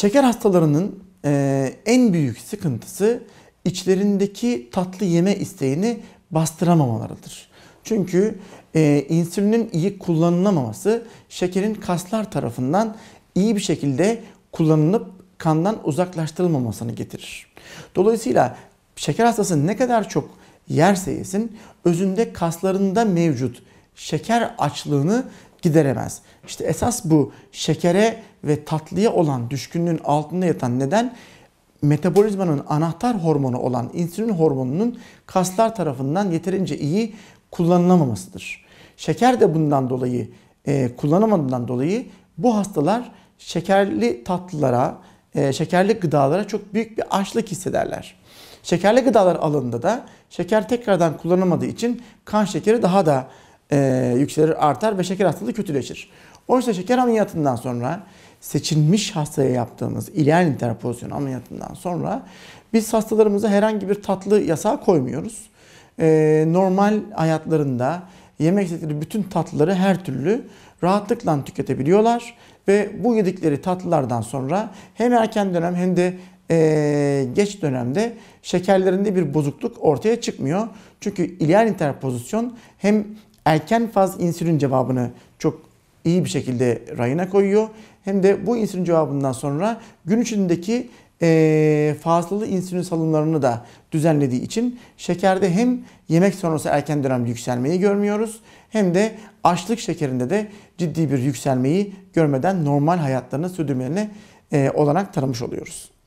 Şeker hastalarının e, en büyük sıkıntısı içlerindeki tatlı yeme isteğini bastıramamalarıdır. Çünkü e, insülinin iyi kullanılamaması şekerin kaslar tarafından iyi bir şekilde kullanılıp kandan uzaklaştırılmamasını getirir. Dolayısıyla şeker hastası ne kadar çok yerse yesin özünde kaslarında mevcut şeker açlığını gideremez. İşte esas bu şekere ve tatlıya olan düşkünlüğün altında yatan neden metabolizmanın anahtar hormonu olan insülin hormonunun kaslar tarafından yeterince iyi kullanılamamasıdır. Şeker de bundan dolayı e, kullanamadığından dolayı bu hastalar şekerli tatlılara, e, şekerli gıdalara çok büyük bir açlık hissederler. Şekerli gıdalar alanında da şeker tekrardan kullanamadığı için kan şekeri daha da e, yükselir, artar ve şeker hastalığı kötüleşir. Oysa şeker ameliyatından sonra seçilmiş hastaya yaptığımız ileal liter pozisyon ameliyatından sonra biz hastalarımıza herhangi bir tatlı yasağı koymuyoruz. E, normal hayatlarında yemek yedikleri bütün tatlıları her türlü rahatlıkla tüketebiliyorlar ve bu yedikleri tatlılardan sonra hem erken dönem hem de ee, geç dönemde şekerlerinde bir bozukluk ortaya çıkmıyor. Çünkü ileal interpozisyon hem erken faz insülin cevabını çok iyi bir şekilde rayına koyuyor. Hem de bu insülin cevabından sonra gün içindeki e, fazlalı insülin salımlarını da düzenlediği için şekerde hem yemek sonrası erken dönem yükselmeyi görmüyoruz hem de açlık şekerinde de ciddi bir yükselmeyi görmeden normal hayatlarını sürdürmelerine e, olanak tanımış oluyoruz.